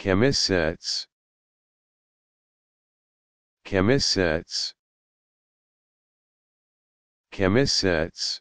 Chemisets. Chemisets. Chemisets.